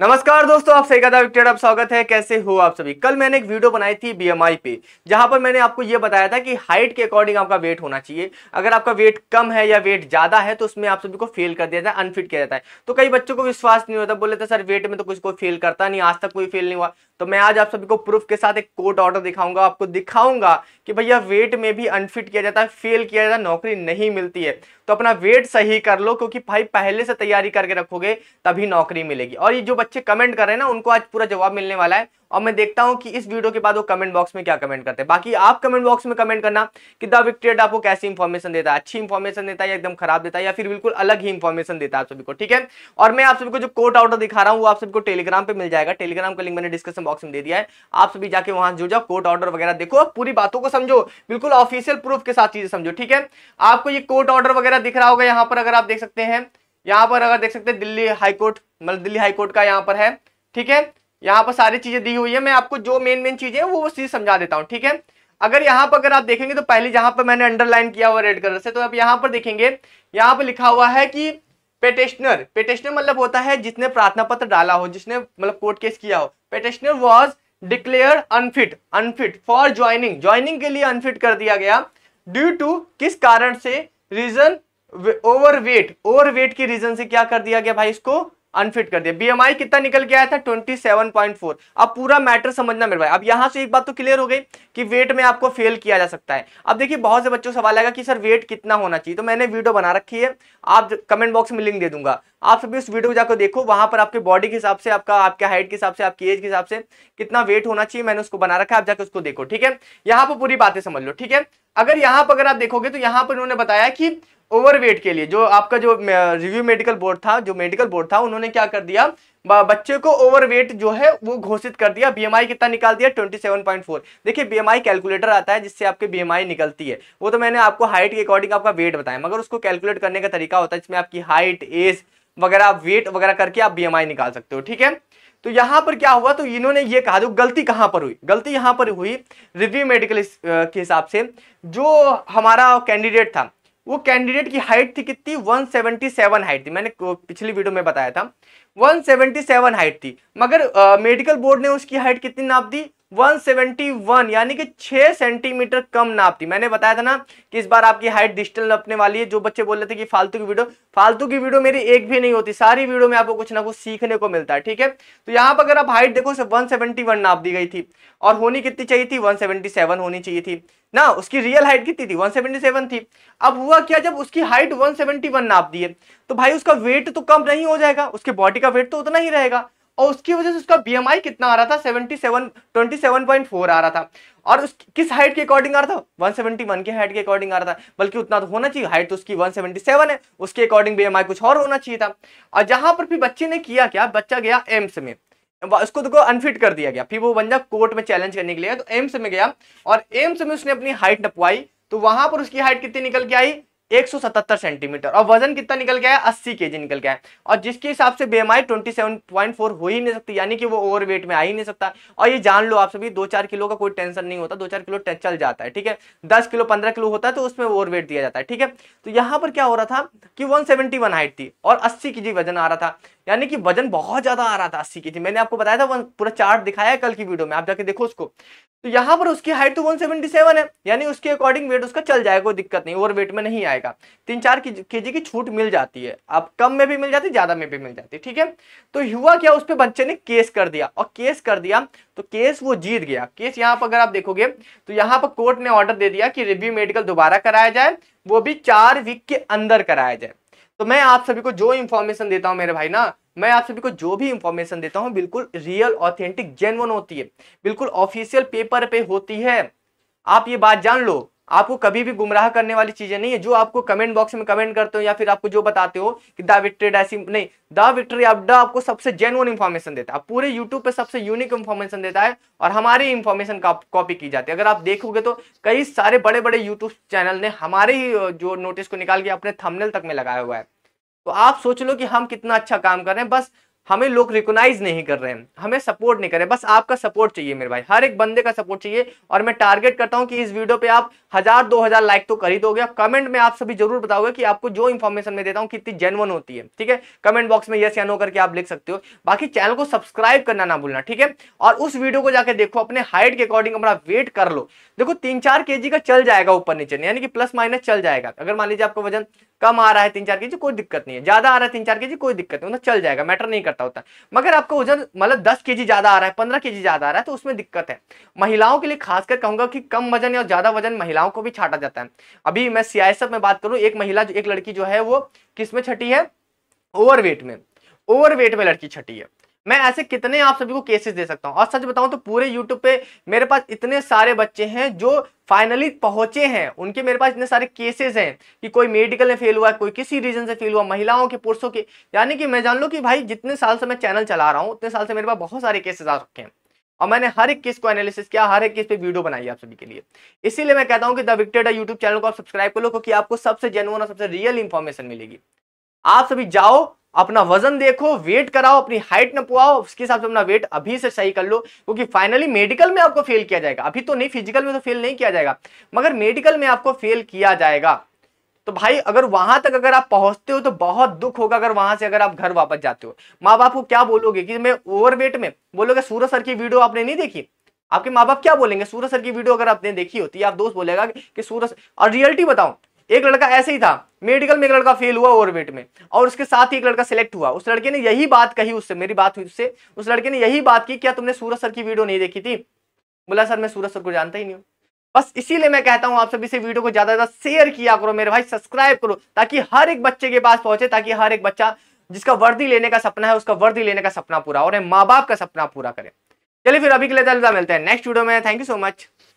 नमस्कार दोस्तों आप सही कहता विक्टर आप स्वागत है कैसे हो आप सभी कल मैंने एक वीडियो बनाई थी बीएमआई पे जहां पर मैंने आपको ये बताया था कि हाइट के अकॉर्डिंग आपका वेट होना चाहिए अगर आपका वेट कम है या वेट ज्यादा है तो उसमें आप सभी को फेल कर दिया जाता है अनफिट किया जाता है तो कई बच्चों को विश्वास नहीं होता बोले थे सर वेट में तो कुछ को फेल करता नहीं आज तक कोई फेल नहीं हुआ तो मैं आज आप सभी को प्रूफ के साथ एक कोर्ट ऑर्डर दिखाऊंगा आपको दिखाऊंगा कि भैया वेट में भी अनफिट किया जाता है फेल किया जाता है नौकरी नहीं मिलती है तो अपना वेट सही कर लो क्योंकि भाई पहले से तैयारी करके रखोगे तभी नौकरी मिलेगी और ये जो बच्चे कमेंट कर रहे हैं ना उनको आज पूरा जवाब मिलने वाला है और मैं देखता हूँ कि इस वीडियो के बाद वो कमेंट बॉक्स में क्या कमेंट करते हैं बाकी आप कमेंट बॉक्स में कमेंट करना कि द विक आपको कैसी इंफॉर्मेशन देता है अच्छी इंफॉर्मेशन देता है या एकदम खराब देता है या फिर बिल्कुल अलग ही इंफॉर्मेशन देता है आप सभी को ठीक है और मैं आप सभी को जो कोट आउटर दिखा रहा हूँ वो आप सभी को टेलीग्राम पर मिल जाएगा टेलीग्राम का लिंक मैंने डिस्क्रिप्शन बॉक्स में दे दिया है आप सभी जाके वहां जो जाओ कोट ऑर्डर वगैरह देखो पूरी बातों को समझो बिल्कुल ऑफिशियल प्रूफ के साथ चीजें समझो ठीक है आपको ये कोर्ट ऑर्डर वगैरह दिख रहा होगा यहाँ पर अगर आप देख सकते हैं यहाँ पर अगर देख सकते हैं दिल्ली हाईकोर्ट मतलब दिल्ली हाईकोर्ट का यहाँ पर है ठीक है यहाँ पर सारी चीजें दी हुई है मैं आपको जो मेन मेन चीजें हैं वो वो चीज समझा देता हूँ ठीक है अगर यहाँ पर अगर आप देखेंगे तो पहले जहां पर मैंने अंडरलाइन किया हुआ रेड कलर से तो आप यहाँ पर देखेंगे यहाँ पर लिखा हुआ है कि पेटेशनर पेटेशनर मतलब होता है जिसने प्रार्थना पत्र डाला हो जिसने मतलब कोर्ट केस किया हो petitioner was declare unfit unfit for joining joining के लिए अनफिट कर दिया गया ड्यू टू किस कारण से reason overweight overweight के रीजन से क्या कर दिया गया भाई इसको अनफिट कर दिया बी कितना निकल के आया था 27.4 अब पूरा मैटर समझना मेरे भाई अब यहाँ से एक बात तो क्लियर हो गई कि वेट में आपको फेल किया जा सकता है अब देखिए बहुत से बच्चों सवाल आएगा कि सर वेट कितना होना चाहिए तो मैंने वीडियो बना रखी है आप कमेंट बॉक्स में लिंक दे दूंगा आप सभी उस वीडियो को जाकर देखो वहां पर आपके बॉडी के हिसाब से आपका आपके हाइट के हिसाब से आपकी एज के हिसाब से कितना वेट होना चाहिए मैंने उसको बना रखा है आप जाकर उसको देखो ठीक है यहाँ पर पूरी बातें समझ लो ठीक है अगर यहां पर अगर आप देखोगे तो यहां पर उन्होंने बताया कि ओवरवेट के लिए जो आपका जो रिव्यू मेडिकल बोर्ड था जो मेडिकल बोर्ड था उन्होंने क्या कर दिया बच्चे को ओवरवेट जो है वो घोषित कर दिया बीएमआई कितना निकाल दिया 27.4 देखिए बीएमआई कैलकुलेटर आता है जिससे आपके बीएमआई निकलती है वो तो मैंने आपको हाइट के अकॉर्डिंग आपका वेट बताया मगर उसको कैलकुलेट करने का तरीका होता है जिसमें आपकी हाइट एज वगैरह वेट वगैरह करके आप बीएमआई निकाल सकते हो ठीक है तो यहां पर क्या हुआ तो इन्होंने ये कहा जो तो गलती कहाँ पर हुई गलती यहां पर हुई रिव्यू मेडिकल के हिसाब से जो हमारा कैंडिडेट था वो कैंडिडेट की हाइट थी कितनी 177 हाइट थी मैंने पिछली वीडियो में बताया था 177 हाइट थी मगर मेडिकल बोर्ड ने उसकी हाइट कितनी नाप दी 171 यानी कि 6 सेंटीमीटर कम नाप थी मैंने बताया था ना कि इस बार आपकी हाइट डिजिटल नापने वाली है जो बच्चे बोल रहे थे कि फालतू की वीडियो फालतू की वीडियो मेरी एक भी नहीं होती सारी वीडियो में आपको कुछ ना कुछ सीखने को मिलता है ठीक है तो यहाँ पर अगर आप हाइट देखो सिर्फ वन नाप दी गई थी और होनी कितनी चाहिए थी वन होनी चाहिए थी ना उसकी रियल हाइट कितनी थी सेवन थी अब हुआ क्या जब उसकी हाइट वन नाप दी है तो भाई उसका वेट तो कम नहीं हो जाएगा उसके बॉडी का वेट तो उतना ही रहेगा और उसकी वजह से उसका बीएमआई कितना आ रहा था 77 27.4 आ रहा था और उस किस हाइट के अकॉर्डिंग आ रहा था वन सेवेंटी के हाइट के अकॉर्डिंग आ रहा था बल्कि उतना तो होना चाहिए हाइट तो उसकी वन सेवेंटी सेवन है उसके अकॉर्डिंग बीएमआई कुछ और होना चाहिए था और जहां पर फिर बच्चे ने किया क्या बच्चा गया एम्स में उसको देखो तो अनफिट कर दिया गया फिर वो बंदा कोर्ट में चैलेंज करने के लिए तो एम्स में गया और एम्स में उसने अपनी हाइट नपवाई तो वहां पर उसकी हाइट कितनी निकल के आई 177 सेंटीमीटर और वजन कितना निकल गया है 80 के निकल गया है और जिसके हिसाब से बी एम आई हो ही नहीं सकती यानी कि वो ओवर वेट में आ ही नहीं सकता और ये जान लो आप सभी दो चार किलो का कोई टेंशन नहीं होता दो चार किलो चल जाता है ठीक है दस किलो पंद्रह किलो होता है तो उसमें ओवर वेट दिया जाता है ठीक है तो यहाँ पर क्या हो रहा था कि वन सेवेंटी हाइट थी और अस्सी के वजन आ रहा था यानी कि वजन बहुत ज्यादा आ रहा था अस्सी के मैंने आपको बताया था पूरा चार्ट दिखाया कल की वीडियो में आप जाके देखो उसको तो यहां पर उसकी हाइट तो 177 है यानी उसके अकॉर्डिंग वेट उसका चल जाएगा कोई दिक्कत नहीं ओवर वेट में नहीं आएगा तीन चार के जी की छूट मिल जाती है आप कम में भी मिल जाती है ज्यादा में भी मिल जाती है ठीक है तो हुआ क्या उस पर बच्चे ने केस कर दिया और केस कर दिया तो केस वो जीत गया केस यहाँ पर अगर आप देखोगे तो यहाँ पर कोर्ट ने ऑर्डर दे दिया कि रिव्यू मेडिकल दोबारा कराया जाए वो भी चार वीक के अंदर कराया जाए तो मैं आप सभी को जो इन्फॉर्मेशन देता हूँ मेरे भाई ना मैं आप सभी को जो भी इंफॉर्मेशन देता हूँ बिल्कुल रियल ऑथेंटिक जेनवन होती है बिल्कुल ऑफिशियल पेपर पे होती है आप ये बात जान लो आपको कभी भी गुमराह करने वाली चीजें नहीं है जो आपको कमेंट बॉक्स में कमेंट करते हो या फिर आपको जो बताते हो कि द विक्ट्री ऐसी नहीं द विक्ट्री अड्डा आपको सबसे जेनुअन इन्फॉर्मेशन देता है पूरे यूट्यूब पे सबसे यूनिक इन्फॉर्मेशन देता है और हमारी इन्फॉर्मेशन कॉपी की जाती है अगर आप देखोगे तो कई सारे बड़े बड़े यूट्यूब चैनल ने हमारे ही जो नोटिस को निकाल के अपने थमनेल तक में लगाया हुआ है तो आप सोच लो कि हम कितना अच्छा काम कर रहे हैं बस हमें लोग रिकोनाइज नहीं कर रहे हैं हमें सपोर्ट नहीं कर रहे बस आपका सपोर्ट चाहिए मेरे भाई हर एक बंदे का सपोर्ट चाहिए और मैं टारगेट करता हूं कि इस वीडियो पे आप हजार दो हजार लाइक तो कर ही दोगे आप कमेंट में आप सभी जरूर बताओगे कि आपको जो इन्फॉर्मेशन मैं देता हूँ कितनी जेनवन होती है ठीक है कमेंट बॉक्स में यस या नो करके आप लिख सकते हो बाकी चैनल को सब्सक्राइब करना ना भूलना ठीक है और उस वीडियो को जाकर देखो अपने हाइट के अकॉर्डिंग अपना वेट कर लो देखो तीन चार के का चल जाएगा ऊपर नीचे यानी कि प्लस माइनस चल जाएगा अगर मान लीजिए आपका वजन कम आ रहा है तीन चार के कोई दिक्कत नहीं है ज्यादा आ रहा है तीन चार के कोई दिक्कत नहीं मतलब चल जाएगा मैटर नहीं करता करता होता है मगर आपका वजन मतलब दस के ज़्यादा आ रहा है पंद्रह के ज़्यादा आ रहा है तो उसमें दिक्कत है महिलाओं के लिए खासकर कहूंगा कि कम वजन या ज़्यादा वजन महिलाओं को भी छाटा जाता है अभी मैं सियासत में बात करूँ एक महिला एक लड़की जो है वो किस में छटी है ओवरवेट में ओवरवेट में लड़की छठी है मैं ऐसे कितने आप सभी को केसेस दे सकता हूँ और सच बताऊं तो पूरे यूट्यूब पे मेरे पास इतने सारे बच्चे हैं जो फाइनली पहुंचे हैं उनके मेरे पास इतने सारे केसेस हैं कि कोई मेडिकल में फेल हुआ कोई किसी रीजन से फेल हुआ महिलाओं के पुरुषों के यानी कि मैं जान लू कि भाई जितने साल से मैं चैनल चला रहा हूँ उतने साल से मेरे पास बहुत सारे केसेस आ चुके हैं और मैंने हर एक केस को एनालिसिस किया हर एक केस पे वीडियो बनाई आप सभी के लिए इसीलिए मैं कहता हूँ कि द विक्टेड यूट्यूब चैनल को आप सब्सक्राइब कर लो क्योंकि आपको सबसे जेनुअन और सबसे रियल इन्फॉर्मेशन मिलेगी आप सभी जाओ अपना वजन देखो वेट कराओ अपनी हाइट नपवाओ उसके हिसाब से अपना वेट अभी से सही कर लो क्योंकि फाइनली मेडिकल में आपको फेल किया जाएगा अभी तो नहीं फिजिकल में तो फेल नहीं किया जाएगा मगर मेडिकल में आपको फेल किया जाएगा तो भाई अगर वहां तक अगर आप पहुंचते हो तो बहुत दुख होगा अगर वहां से अगर आप घर वापस जाते हो माँ बाप को क्या बोलोगे कि मैं ओवरवेट में बोलोगे सूरज सर की वीडियो आपने नहीं देखी आपके माँ बाप क्या बोलेंगे सूरज सर की वीडियो अगर आपने देखी होती है आप दोस्त बोलेगा कि सूरज और रियलिटी बताऊं एक लड़का ऐसे ही था मेडिकल में एक लड़का फेल हुआ ओवरवेट में और उसके साथ ही एक लड़का सिलेक्ट हुआ उस लड़के ने यही बात कही उससे मेरी बात हुई उससे उस लड़के ने यही बात की क्या तुमने सूरज सर की वीडियो नहीं देखी थी बोला सर मैं सूरज सर को जानता ही नहीं हूँ बस इसीलिए मैं कहता हूं आप सभी से वीडियो को ज़्यादा ज़्यादा शेयर किया करो मेरे भाई सब्सक्राइब करो ताकि हर एक बच्चे के पास पहुंचे ताकि हर एक बच्चा जिसका वर्दी लेने का सपना है उसका वर्दी लेने का सपना पूरा और माँ बाप का सपना पूरा करें चलिए फिर अभी के लिए मिलते हैं नेक्स्ट वीडियो में थैंक यू सो मच